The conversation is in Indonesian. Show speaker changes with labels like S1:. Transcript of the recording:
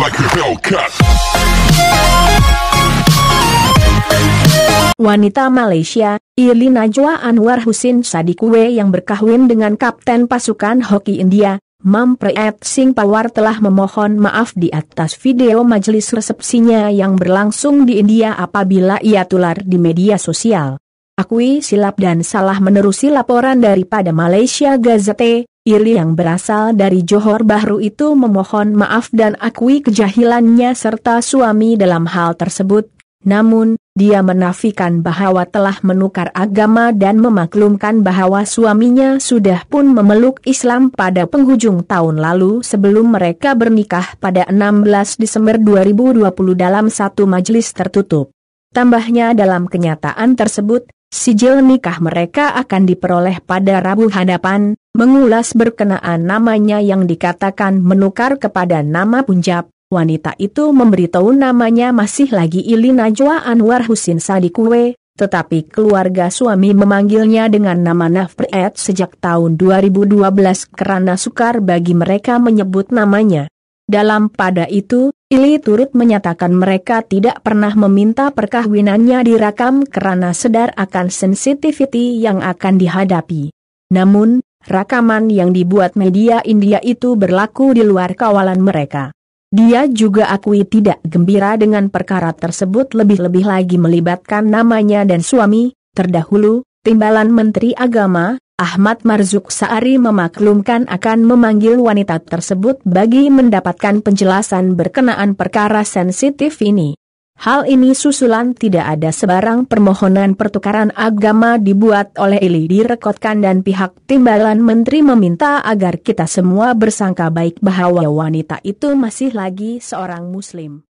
S1: like a cut. Wanita Malaysia, Ili Najwa Anwar Husin Sadikwe yang berkahwin dengan Kapten Pasukan Hoki India, Preet Singh Pawar telah memohon maaf di atas video majelis resepsinya yang berlangsung di India apabila ia tular di media sosial. Akui silap dan salah menerusi laporan daripada Malaysia Gazette, Ili yang berasal dari Johor Bahru itu memohon maaf dan akui kejahilannya serta suami dalam hal tersebut. Namun, dia menafikan bahwa telah menukar agama dan memaklumkan bahwa suaminya sudah pun memeluk Islam pada penghujung tahun lalu sebelum mereka bernikah pada 16 Desember 2020 dalam satu majelis tertutup. Tambahnya dalam kenyataan tersebut, sijil nikah mereka akan diperoleh pada Rabu hadapan, Mengulas berkenaan namanya yang dikatakan menukar kepada nama Punjab, wanita itu memberitahu namanya masih lagi Ili Najwa Anwar Husin Sadikwe, tetapi keluarga suami memanggilnya dengan nama Nafriet sejak tahun 2012 karena sukar bagi mereka menyebut namanya. Dalam pada itu, Ili turut menyatakan mereka tidak pernah meminta perkahwinannya dirakam karena sedar akan sensitivity yang akan dihadapi. Namun, Rakaman yang dibuat media India itu berlaku di luar kawalan mereka. Dia juga akui tidak gembira dengan perkara tersebut lebih-lebih lagi melibatkan namanya dan suami, terdahulu, Timbalan Menteri Agama, Ahmad Marzuk Saari memaklumkan akan memanggil wanita tersebut bagi mendapatkan penjelasan berkenaan perkara sensitif ini. Hal ini susulan tidak ada sebarang permohonan pertukaran agama dibuat oleh Ili direkodkan dan pihak timbalan menteri meminta agar kita semua bersangka baik bahwa wanita itu masih lagi seorang muslim.